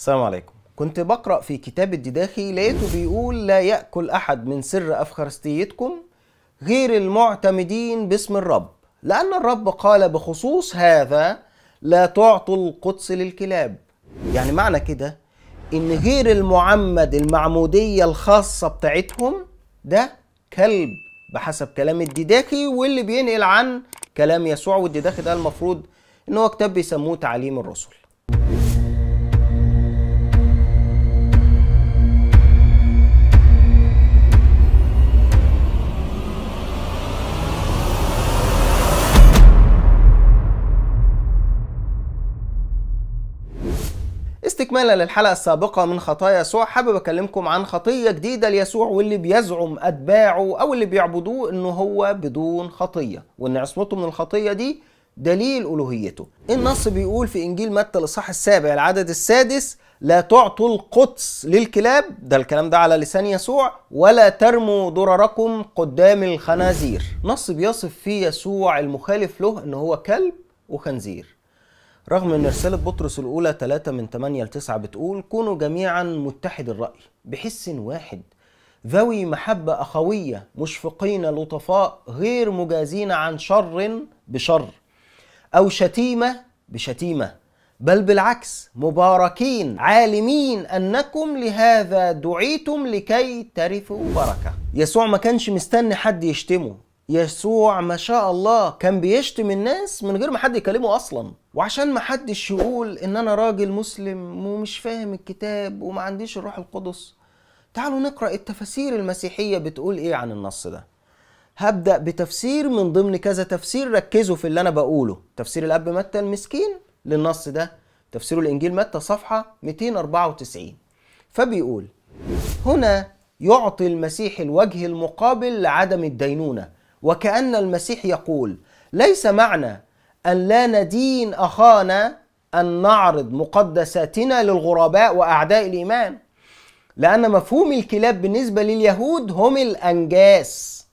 السلام عليكم كنت بقرأ في كتاب الدداخي لقيته بيقول لا يأكل أحد من سر أفخرستيتكم غير المعتمدين باسم الرب لأن الرب قال بخصوص هذا لا تعطوا القدس للكلاب يعني معنى كده إن غير المعمد المعمودية الخاصة بتاعتهم ده كلب بحسب كلام الدداخي واللي بينقل عن كلام يسوع والدداخي ده المفروض إن هو كتاب بيسموه تعليم الرسل استكمالا للحلقة السابقة من خطايا يسوع حابب أكلمكم عن خطية جديدة ليسوع واللي بيزعم أتباعه أو اللي بيعبدوه إنه هو بدون خطية وإن عصمته من الخطية دي دليل ألوهيته النص بيقول في إنجيل متى الإصحاح السابع العدد السادس لا تعطوا القدس للكلاب ده الكلام ده على لسان يسوع ولا ترموا ضرركم قدام الخنازير نص بيصف فيه يسوع المخالف له إن هو كلب وخنزير رغم ان رساله بطرس الاولى 3 من 8 ل 9 بتقول كونوا جميعا متحد الراي بحس واحد ذوي محبه اخويه مشفقين لطفاء غير مجازين عن شر بشر او شتيمه بشتيمه بل بالعكس مباركين عالمين انكم لهذا دعيتم لكي ترثوا بركه يسوع ما كانش مستني حد يشتمه يسوع ما شاء الله كان بيشتم الناس من غير ما حد يكلمه اصلا وعشان ما حدش يقول ان انا راجل مسلم ومش فاهم الكتاب وما عنديش الروح القدس تعالوا نقرا التفاسير المسيحيه بتقول ايه عن النص ده هبدا بتفسير من ضمن كذا تفسير ركزوا في اللي انا بقوله تفسير الاب متى المسكين للنص ده تفسير الانجيل متى صفحه 294 فبيقول هنا يعطي المسيح الوجه المقابل لعدم الدينونه وكأن المسيح يقول ليس معنى أن لا ندين أخانا أن نعرض مقدساتنا للغرباء وأعداء الإيمان لأن مفهوم الكلاب بالنسبة لليهود هم الأنجاس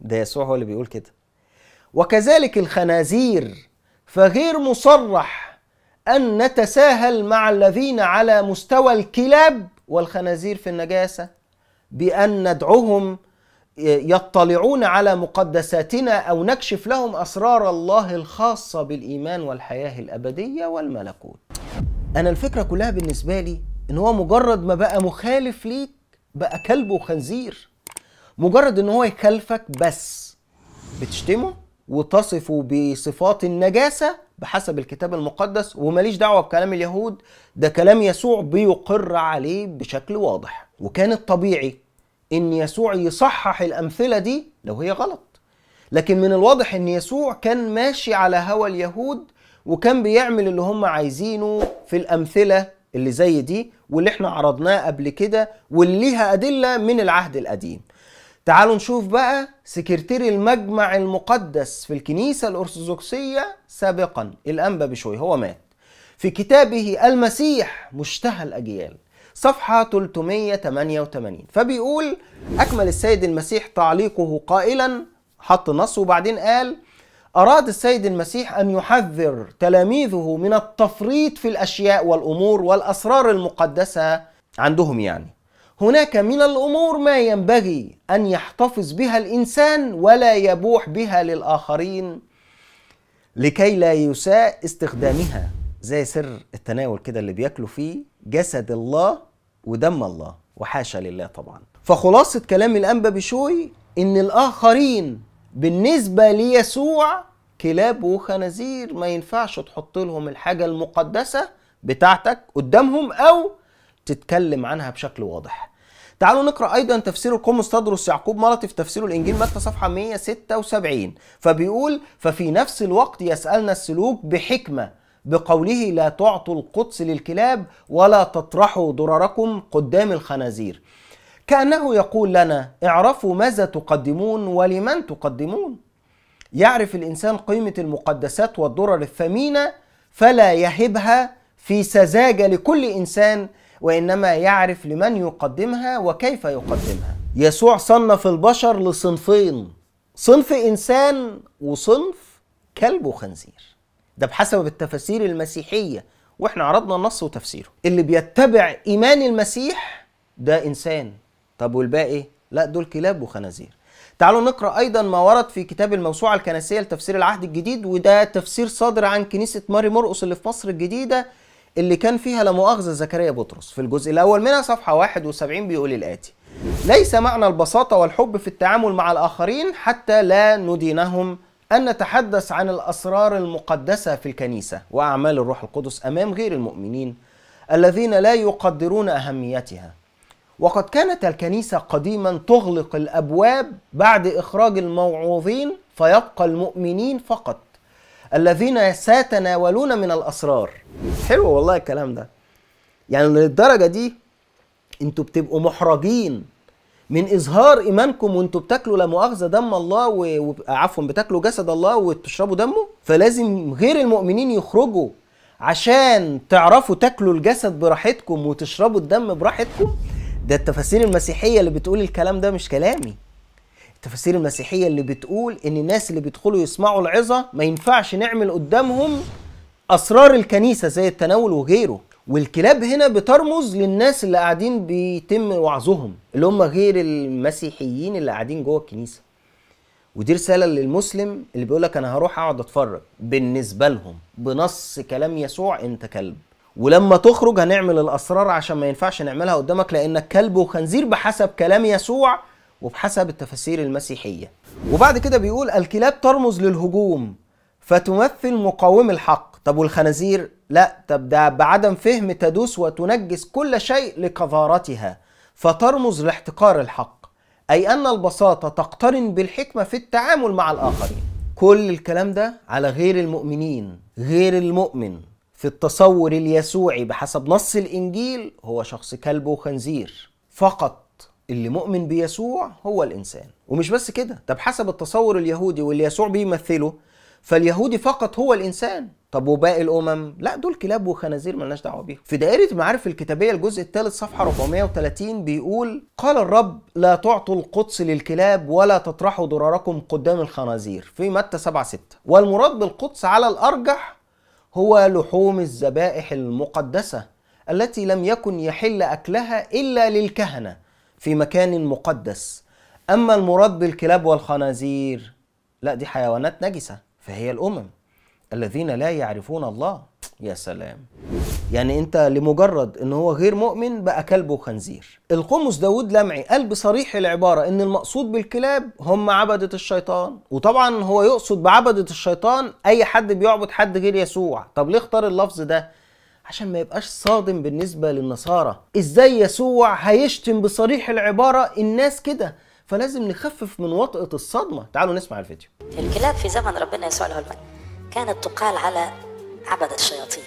ده يسوع هو اللي بيقول كده وكذلك الخنازير فغير مصرح أن نتساهل مع الذين على مستوى الكلاب والخنازير في النجاسة بأن ندعوهم يطلعون على مقدساتنا او نكشف لهم اسرار الله الخاصه بالايمان والحياه الابديه والملكوت. انا الفكره كلها بالنسبه لي ان هو مجرد ما بقى مخالف ليك بقى كلب وخنزير. مجرد ان هو يكلفك بس بتشتمه وتصفه بصفات النجاسه بحسب الكتاب المقدس وماليش دعوه بكلام اليهود ده كلام يسوع بيقر عليه بشكل واضح وكان الطبيعي ان يسوع يصحح الامثله دي لو هي غلط لكن من الواضح ان يسوع كان ماشي على هوى اليهود وكان بيعمل اللي هم عايزينه في الامثله اللي زي دي واللي احنا عرضناه قبل كده واللي ليها ادله من العهد القديم تعالوا نشوف بقى سكرتير المجمع المقدس في الكنيسة الأرثوذكسية سابقا الأنبا بشوي هو مات في كتابه المسيح مشتهى الأجيال صفحة 388 فبيقول أكمل السيد المسيح تعليقه قائلا حط نص وبعدين قال أراد السيد المسيح أن يحذر تلاميذه من التفريط في الأشياء والأمور والأسرار المقدسة عندهم يعني هناك من الأمور ما ينبغي أن يحتفظ بها الإنسان ولا يبوح بها للآخرين لكي لا يساء استخدامها زي سر التناول كده اللي بياكلوا فيه جسد الله ودم الله وحاشا لله طبعا فخلاصة كلام الأنبا بشوي إن الآخرين بالنسبة ليسوع كلاب وخنازير ما ينفعش تحط لهم الحاجة المقدسة بتاعتك قدامهم أو تتكلم عنها بشكل واضح تعالوا نقرا ايضا تفسير القوم تدرس يعقوب مرتي في تفسير الانجيل متى صفحه 176 فبيقول ففي نفس الوقت يسالنا السلوك بحكمه بقوله لا تعطوا القدس للكلاب ولا تطرحوا ضرركم قدام الخنازير كأنه يقول لنا اعرفوا ماذا تقدمون ولمن تقدمون يعرف الإنسان قيمة المقدسات والضرر الثمينة فلا يهبها في سذاجة لكل إنسان وإنما يعرف لمن يقدمها وكيف يقدمها يسوع صنف البشر لصنفين صنف إنسان وصنف كلب وخنزير ده بحسب التفاسير المسيحية واحنا عرضنا النص وتفسيره اللي بيتبع إيمان المسيح ده إنسان طب والباقي لا دول كلاب وخنازير تعالوا نقرا ايضا ما ورد في كتاب الموسوعه الكنسيه لتفسير العهد الجديد وده تفسير صادر عن كنيسه ماري مرقص اللي في مصر الجديده اللي كان فيها لا مؤاخذه زكريا بطرس في الجزء الاول منها صفحه 71 بيقول الاتي ليس معنى البساطه والحب في التعامل مع الاخرين حتى لا ندينهم أن نتحدث عن الأسرار المقدسة في الكنيسة وأعمال الروح القدس أمام غير المؤمنين الذين لا يقدرون أهميتها وقد كانت الكنيسة قديما تغلق الأبواب بعد إخراج الموعوظين فيبقى المؤمنين فقط الذين سيتناولون من الأسرار حلو والله الكلام ده يعني للدرجة دي انتوا بتبقوا محرجين من اظهار ايمانكم وانتوا بتاكلوا لا مؤاخذه دم الله و... عفوا بتاكلوا جسد الله وتشربوا دمه فلازم غير المؤمنين يخرجوا عشان تعرفوا تاكلوا الجسد براحتكم وتشربوا الدم براحتكم ده التفاسير المسيحيه اللي بتقول الكلام ده مش كلامي التفاسير المسيحيه اللي بتقول ان الناس اللي بيدخلوا يسمعوا العظه ما ينفعش نعمل قدامهم اسرار الكنيسه زي التناول وغيره والكلاب هنا بترمز للناس اللي قاعدين بيتم وعظهم اللي هم غير المسيحيين اللي قاعدين جوه الكنيسه ودي رساله للمسلم اللي بيقول لك انا هروح اقعد اتفرج بالنسبه لهم بنص كلام يسوع انت كلب ولما تخرج هنعمل الاسرار عشان ما ينفعش نعملها قدامك لانك كلب وخنزير بحسب كلام يسوع وبحسب التفاسير المسيحيه وبعد كده بيقول الكلاب ترمز للهجوم فتمثل مقاوم الحق طب والخنازير لا طب ده بعدم فهم تدوس وتنجس كل شيء لقذارتها فترمز لاحتقار الحق أي أن البساطة تقترن بالحكمة في التعامل مع الآخرين كل الكلام ده على غير المؤمنين غير المؤمن في التصور اليسوعي بحسب نص الإنجيل هو شخص كلب وخنزير فقط اللي مؤمن بيسوع هو الإنسان ومش بس كده طب حسب التصور اليهودي واللي يسوع بيمثله فاليهودي فقط هو الانسان طب وباقي الامم لا دول كلاب وخنازير ملناش دعوه بيهم في دائره المعارف الكتابيه الجزء الثالث صفحه 430 بيقول قال الرب لا تعطوا القدس للكلاب ولا تطرحوا ضراركم قدام الخنازير في متى 7 6 والمراد بالقدس على الارجح هو لحوم الذبائح المقدسه التي لم يكن يحل اكلها الا للكهنه في مكان مقدس اما المراد بالكلاب والخنازير لا دي حيوانات نجسه فهي الأمم الذين لا يعرفون الله يا سلام يعني انت لمجرد ان هو غير مؤمن بقى كلب وخنزير القمص داود لمعي قال بصريح العبارة ان المقصود بالكلاب هم عبدة الشيطان وطبعا هو يقصد بعبدة الشيطان اي حد بيعبد حد غير يسوع طب ليه اختار اللفظ ده عشان ما يبقاش صادم بالنسبة للنصارى ازاي يسوع هيشتم بصريح العبارة الناس كده فلازم نخفف من وطئه الصدمه تعالوا نسمع الفيديو الكلاب في زمن ربنا يسوع العلماني كانت تقال على عبد الشياطين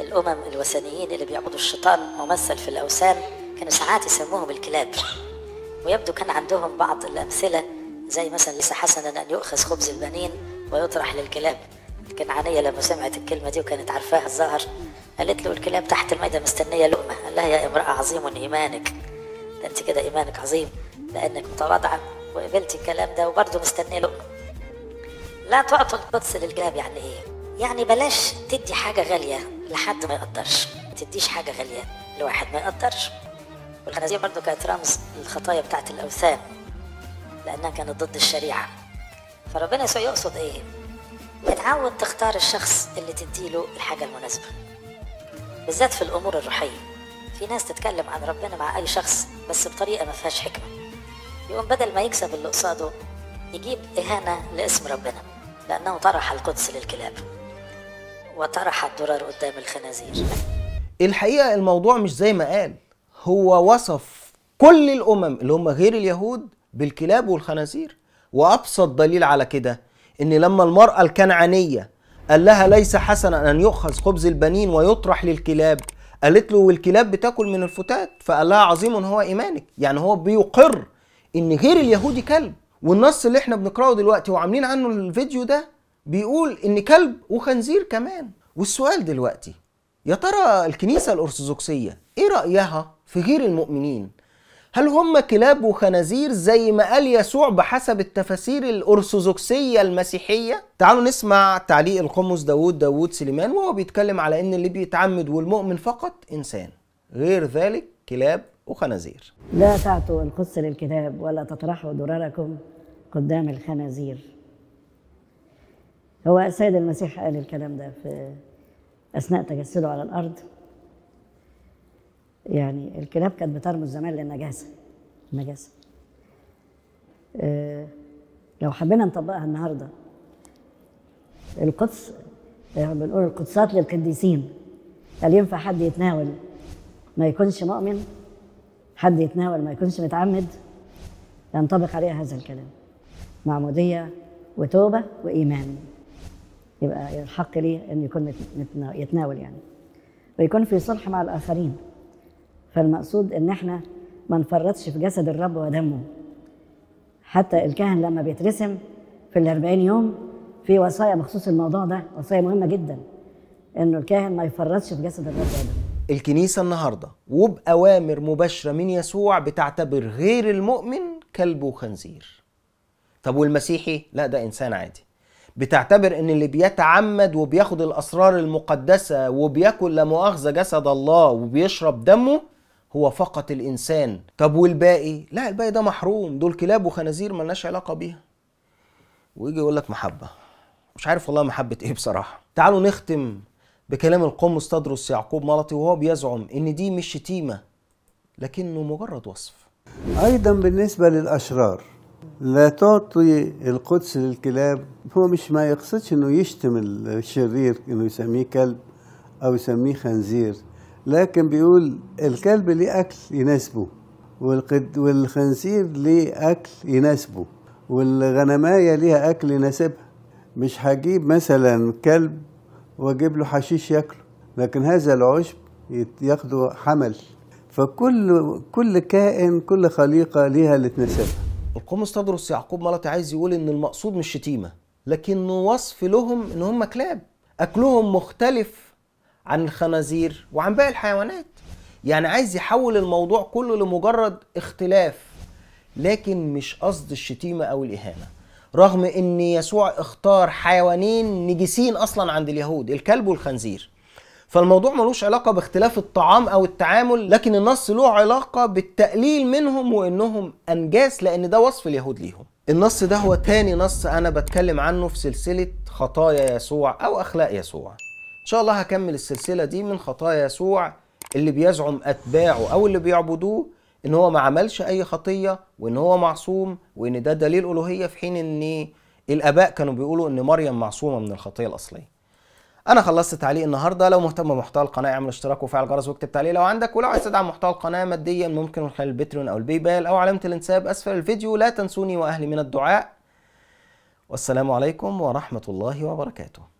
الامم الوثنيين اللي بيعبدوا الشيطان ممثل في الاوثان كانوا ساعات يسموهم الكلاب ويبدو كان عندهم بعض الامثله زي مثلا ليس حسنا ان يؤخذ خبز البنين ويطرح للكلاب عنية لما سمعت الكلمه دي وكانت عارفاها الظاهر قالت له الكلاب تحت المائدة مستنيه لقمه قال لها يا امراه عظيم ايمانك ده انت كده ايمانك عظيم لانك متواضعه وقبلتي الكلام ده وبرضه مستني له لا تعطوا القدس للكلاب يعني ايه يعني بلاش تدي حاجه غاليه لحد ما يقدرش ما تديش حاجه غاليه لواحد ما يقدرش والخنازير برضه كانت رمز للخطايا بتاعت الاوثان لانها كانت ضد الشريعه فربنا يسوع يقصد ايه اتعود تختار الشخص اللي تديله الحاجه المناسبه بالذات في الامور الروحيه في ناس تتكلم عن ربنا مع أي شخص بس بطريقة ما فيهاش حكمة يقوم بدل ما يكسب اللي قصاده يجيب إهانة لاسم ربنا لأنه طرح القدس للكلاب وطرح الدرر قدام الخنازير الحقيقة الموضوع مش زي ما قال هو وصف كل الأمم اللي هم غير اليهود بالكلاب والخنازير وأبسط دليل على كده إن لما المرأة الكنعانية قال لها ليس حسنا أن يؤخذ خبز البنين ويطرح للكلاب قالت له والكلاب بتاكل من الفتات فقال لها عظيم هو ايمانك يعني هو بيقر ان غير اليهودي كلب والنص اللي احنا بنقراه دلوقتي وعاملين عنه الفيديو ده بيقول ان كلب وخنزير كمان والسؤال دلوقتي يا ترى الكنيسه الارثوذكسيه ايه رايها في غير المؤمنين هل هم كلاب وخنازير زي ما قال يسوع بحسب التفاسير الأرثوذكسية المسيحية؟ تعالوا نسمع تعليق القمص داوود داوود سليمان وهو بيتكلم على إن اللي بيتعمد والمؤمن فقط إنسان غير ذلك كلاب وخنازير لا تعطوا القص للكتاب ولا تطرحوا درركم قدام الخنازير هو السيد المسيح قال الكلام ده في أثناء تجسده على الأرض يعني الكلاب كانت بترمز زمان للنجاسه النجاسه آه لو حبينا نطبقها النهارده القدس يعني بنقول القدسات للقديسين هل ينفع حد يتناول ما يكونش مؤمن حد يتناول ما يكونش متعمد ينطبق عليها هذا الكلام معمودية وتوبة وإيمان يبقى الحق ليه أن يكون يتناول يعني ويكون في صلح مع الآخرين فالمقصود ان احنا ما نفرطش في جسد الرب ودمه حتى الكاهن لما بيترسم في الأربعين يوم في وصايا بخصوص الموضوع ده وصايا مهمة جدا انه الكاهن ما يفرطش في جسد الرب ودمه الكنيسة النهاردة وبأوامر مباشرة من يسوع بتعتبر غير المؤمن كلب وخنزير طب والمسيحي لا ده إنسان عادي بتعتبر ان اللي بيتعمد وبياخد الاسرار المقدسه وبياكل لا مؤاخذه جسد الله وبيشرب دمه هو فقط الانسان طب والباقي لا الباقي ده محروم دول كلاب وخنازير ملناش علاقه بيها ويجي يقول لك محبه مش عارف والله محبه ايه بصراحه تعالوا نختم بكلام القمص تدرس يعقوب ملطي وهو بيزعم ان دي مش شتيمه لكنه مجرد وصف ايضا بالنسبه للاشرار لا تعطي القدس للكلاب هو مش ما يقصدش انه يشتم الشرير انه يسميه كلب او يسميه خنزير لكن بيقول الكلب ليه أكل يناسبه والخنزير ليه أكل يناسبه والغنماية ليها أكل يناسبها مش هجيب مثلا كلب واجيب له حشيش ياكله لكن هذا العشب ياخده حمل فكل كل كائن كل خليقة ليها اللي تناسبها القمص تدرس يعقوب ملطي عايز يقول ان المقصود مش شتيمة لكنه وصف لهم ان هم كلاب اكلهم مختلف عن الخنازير وعن باقي الحيوانات يعني عايز يحول الموضوع كله لمجرد اختلاف لكن مش قصد الشتيمه او الاهانه رغم ان يسوع اختار حيوانين نجسين اصلا عند اليهود الكلب والخنزير فالموضوع ملوش علاقة باختلاف الطعام أو التعامل لكن النص له علاقة بالتقليل منهم وإنهم أنجاس لأن ده وصف اليهود ليهم النص ده هو تاني نص أنا بتكلم عنه في سلسلة خطايا يسوع أو أخلاق يسوع شاء الله هكمل السلسله دي من خطايا يسوع اللي بيزعم اتباعه او اللي بيعبدوه ان هو ما عملش اي خطيه وان هو معصوم وان ده دليل الوهيه في حين ان الاباء كانوا بيقولوا ان مريم معصومه من الخطيه الاصليه انا خلصت تعليق النهارده لو مهتم بمحتوى القناه اعمل اشتراك وفعل الجرس واكتب تعليق لو عندك ولو عايز تدعم محتوى القناه ماديا ممكن من خلال البتريون او الباي بال او علامه الانساب اسفل الفيديو لا تنسوني واهلي من الدعاء والسلام عليكم ورحمه الله وبركاته